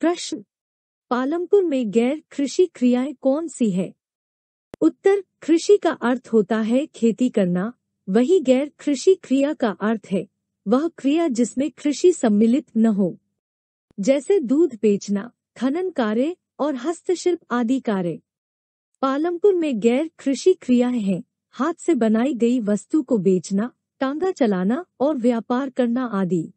प्रश्न पालमपुर में गैर कृषि क्रियाएं कौन सी है उत्तर कृषि का अर्थ होता है खेती करना वही गैर कृषि क्रिया का अर्थ है वह क्रिया जिसमें कृषि सम्मिलित न हो जैसे दूध बेचना खनन कार्य और हस्तशिल्प आदि कार्य पालमपुर में गैर कृषि क्रियाएं हैं हाथ से बनाई गई वस्तु को बेचना टांगा चलाना और व्यापार करना आदि